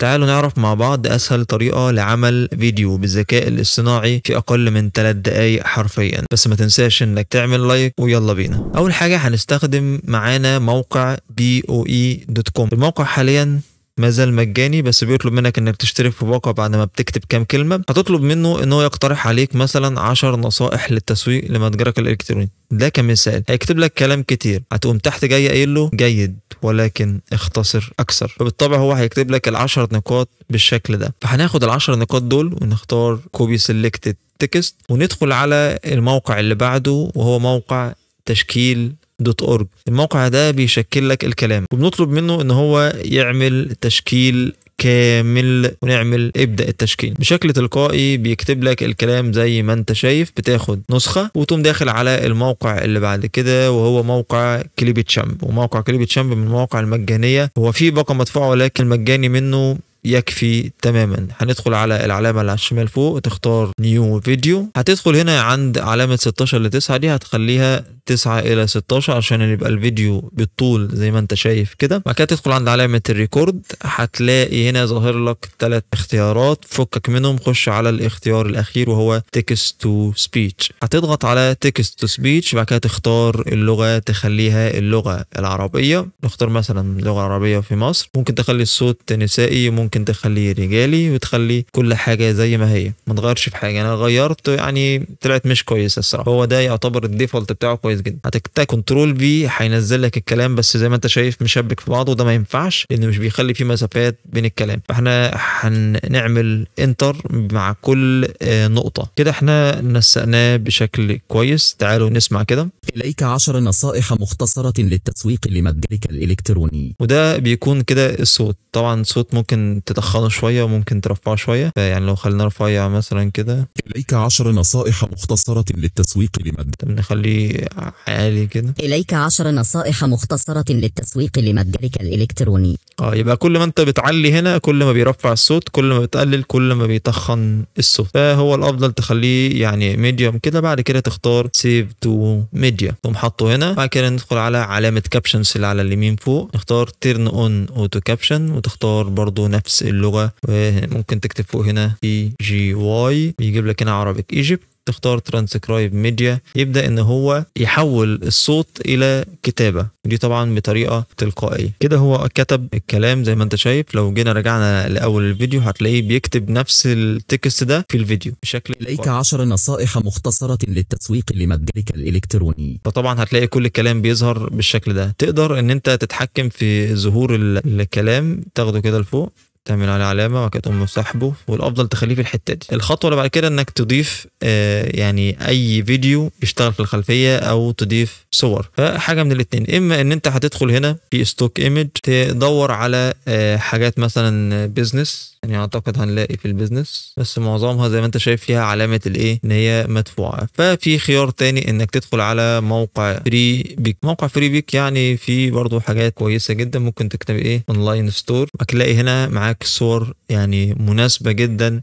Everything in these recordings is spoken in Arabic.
تعالوا نعرف مع بعض أسهل طريقة لعمل فيديو بالذكاء الاصطناعي في أقل من 3 دقايق حرفيا بس ما تنساش إنك تعمل لايك ويلا بينا أول حاجة هنستخدم معانا موقع boe.com الموقع حاليا ما زال مجاني بس بيطلب منك انك تشترك في موقع بعد ما بتكتب كام كلمه هتطلب منه ان هو يقترح عليك مثلا 10 نصائح للتسويق لمتجرك الالكتروني ده كمثال هيكتب لك كلام كتير هتقوم تحت جاي قايل له جيد ولكن اختصر اكثر فبالطبع هو هيكتب لك العشر نقاط بالشكل ده فهناخد العشر نقاط دول ونختار كوبي سيلكتد تكست وندخل على الموقع اللي بعده وهو موقع تشكيل دوت اورج الموقع ده بيشكل لك الكلام وبنطلب منه ان هو يعمل تشكيل كامل ونعمل ابدا التشكيل بشكل تلقائي بيكتب لك الكلام زي ما انت شايف بتاخد نسخه وتقوم داخل على الموقع اللي بعد كده وهو موقع كليب وموقع كليب من المواقع المجانيه هو فيه باقه مدفوعه ولكن المجاني منه يكفي تماما هندخل على العلامة اللي على الشمال فوق تختار نيو فيديو هتدخل هنا عند علامة 16 ل 9 دي هتخليها 9 إلى 16 عشان يبقى الفيديو بالطول زي ما انت شايف كده بعد كده تدخل عند علامة الريكورد هتلاقي هنا ظاهر لك ثلاث اختيارات فكك منهم خش على الاختيار الأخير وهو تكست تو سبيتش هتضغط على تكست تو سبيتش بعد كده تختار اللغة تخليها اللغة العربية نختار مثلا لغة عربية في مصر ممكن تخلي الصوت نسائي ممكن ممكن تخليه رجالي وتخلي كل حاجه زي ما هي ما تغيرش في حاجه انا غيرت يعني طلعت مش كويسه الصراحه هو ده يعتبر الديفولت بتاعه كويس جدا هتكتا كنترول بي هينزل لك الكلام بس زي ما انت شايف مشبك في بعضه وده ما ينفعش لان مش بيخلي فيه مسافات بين الكلام فاحنا هنعمل انتر مع كل آه، نقطه كده احنا نسقناه بشكل كويس تعالوا نسمع كده اليك عشر نصائح مختصره للتسويق لمتجرك الالكتروني وده بيكون كده الصوت طبعا صوت ممكن ممكن شويه وممكن ترفعه شويه فيعني لو خلينا رفيع مثلا كده اليك عشر نصائح مختصره للتسويق لمد نخليه عالي كده اليك عشر نصائح مختصره للتسويق لمتجرك الالكتروني اه يبقى كل ما انت بتعلي هنا كل ما بيرفع الصوت كل ما بتقلل كل ما بيتخن الصوت فهو الافضل تخليه يعني ميديوم كده بعد كده تختار سيف تو ميديا تقوم حاطه هنا بعد كده ندخل على علامه كابشنز اللي على اليمين فوق نختار تيرن اون اوتو كابشن وتختار برضو نفس نفس اللغه وممكن تكتب فوق هنا اي جي واي بيجيب لك هنا عربيك ايجيبت تختار ترانسكرايب ميديا يبدا ان هو يحول الصوت الى كتابه دي طبعا بطريقه تلقائيه كده هو كتب الكلام زي ما انت شايف لو جينا رجعنا لاول الفيديو هتلاقيه بيكتب نفس التكست ده في الفيديو بشكل اليك 10 نصائح مختصره للتسويق لمتجرك الالكتروني فطبعا هتلاقي كل الكلام بيظهر بالشكل ده تقدر ان انت تتحكم في ظهور الكلام تاخده كده لفوق تعمل عليه علامه وبعد كده تقوم سحبه والافضل تخليه في الحته دي الخطوه اللي بعد كده انك تضيف آه، يعني اي فيديو يشتغل في الخلفيه او تضيف صور فحاجه من الاثنين اما ان انت هتدخل هنا في ستوك ايمج تدور على آه، حاجات مثلا بيزنس يعني اعتقد هنلاقي في البيزنس بس معظمها زي ما انت شايف فيها علامه الايه ان هي مدفوعه ففي خيار تاني انك تدخل على موقع فري بيك موقع فري بيك يعني في برضه حاجات كويسه جدا ممكن تكتب ايه اونلاين ستور هتلاقي هنا معاك معاك صور يعني مناسبة جدا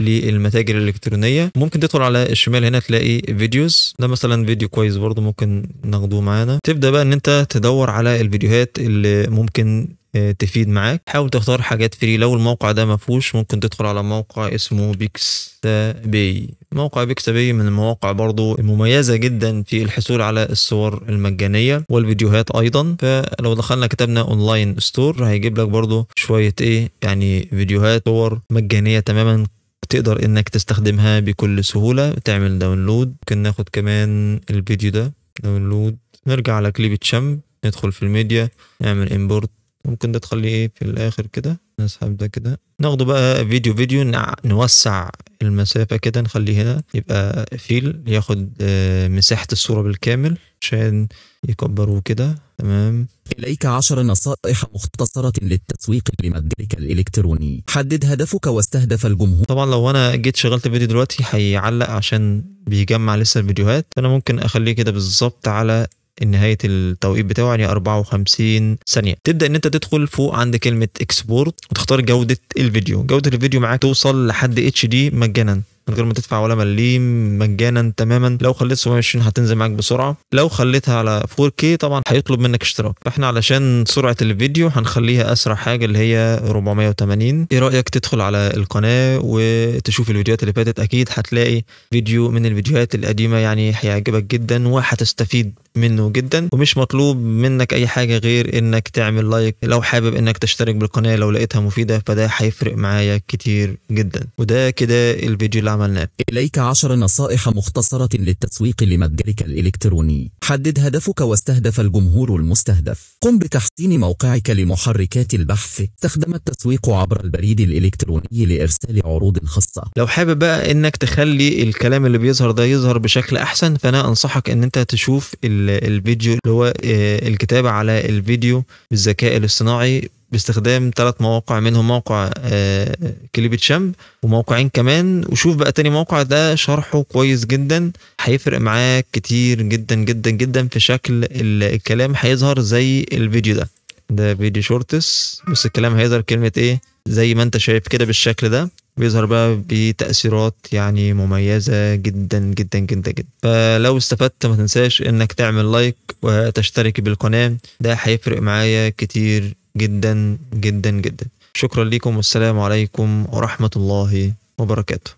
للمتاجر الالكترونيه ممكن تدخل على الشمال هنا تلاقي فيديوز ده مثلا فيديو كويس برضو ممكن ناخده معانا تبدا بقى ان انت تدور على الفيديوهات اللي ممكن آه، تفيد معاك حاول تختار حاجات فري لو الموقع ده فيهوش ممكن تدخل على موقع اسمه بيكس بي موقع بيكس بي من المواقع برضو المميزة جدا في الحصول على الصور المجانية والفيديوهات ايضا فلو دخلنا كتبنا اونلاين ستور هيجيب لك برضو شوية ايه يعني فيديوهات صور مجانية تماما تقدر انك تستخدمها بكل سهولة تعمل داونلود ممكن ناخد كمان الفيديو ده داونلود نرجع على كليب تشامب ندخل في الميديا نعمل امبورت ممكن ده تخليه ايه في الاخر كده نسحب ده كده ناخده بقى فيديو فيديو نوسع المسافة كده نخليه هنا يبقى فيل ياخد آه، مساحة الصورة بالكامل عشان يكبروه كده تمام إليك عشر نصائح مختصرة للتسويق لمتجرك الإلكتروني حدد هدفك واستهدف الجمهور طبعا لو أنا جيت شغلت فيديو دلوقتي هيعلق عشان بيجمع لسه الفيديوهات فأنا ممكن أخليه كده بالظبط على نهايه التوقيت بتاعه يعني 54 ثانيه تبدا ان انت تدخل فوق عند كلمه اكسبورت وتختار جوده الفيديو جوده الفيديو معاك توصل لحد اتش دي مجانا من غير ما تدفع ولا مليم مجانا تماما لو خليت 720 هتنزل معاك بسرعه لو خليتها على 4K طبعا هيطلب منك اشتراك فاحنا علشان سرعه الفيديو هنخليها اسرع حاجه اللي هي 480 ايه رايك تدخل على القناه وتشوف الفيديوهات اللي فاتت اكيد هتلاقي فيديو من الفيديوهات القديمه يعني هيعجبك جدا وهتستفيد منه جدا ومش مطلوب منك اي حاجه غير انك تعمل لايك لو حابب انك تشترك بالقناه لو لقيتها مفيده فده هيفرق معايا كتير جدا وده كده الفيديو اللي العمل إليك عشر نصائح مختصرة للتسويق لمتجرك الإلكتروني حدد هدفك واستهدف الجمهور المستهدف قم بتحسين موقعك لمحركات البحث استخدم التسويق عبر البريد الإلكتروني لإرسال عروض خاصة لو حابب بقى إنك تخلي الكلام اللي بيظهر ده يظهر بشكل أحسن فأنا أنصحك إن أنت تشوف الفيديو اللي هو آه، الكتابة على الفيديو بالذكاء الاصطناعي باستخدام ثلاث مواقع منهم موقع آه، كليب تشامب وموقعين كمان وشوف بقى تاني موقع ده شرحه كويس جدا هيفرق معاك كتير جدا جدا جدا في شكل الكلام هيظهر زي الفيديو ده ده فيديو شورتس بس الكلام هيظهر كلمة ايه زي ما انت شايف كده بالشكل ده بيظهر بقى بتأثيرات يعني مميزة جدا جدا جدا جدا فلو استفدت ما تنساش انك تعمل لايك وتشترك بالقناة ده هيفرق معايا كتير جدا جدا جدا شكرا لكم والسلام عليكم ورحمة الله وبركاته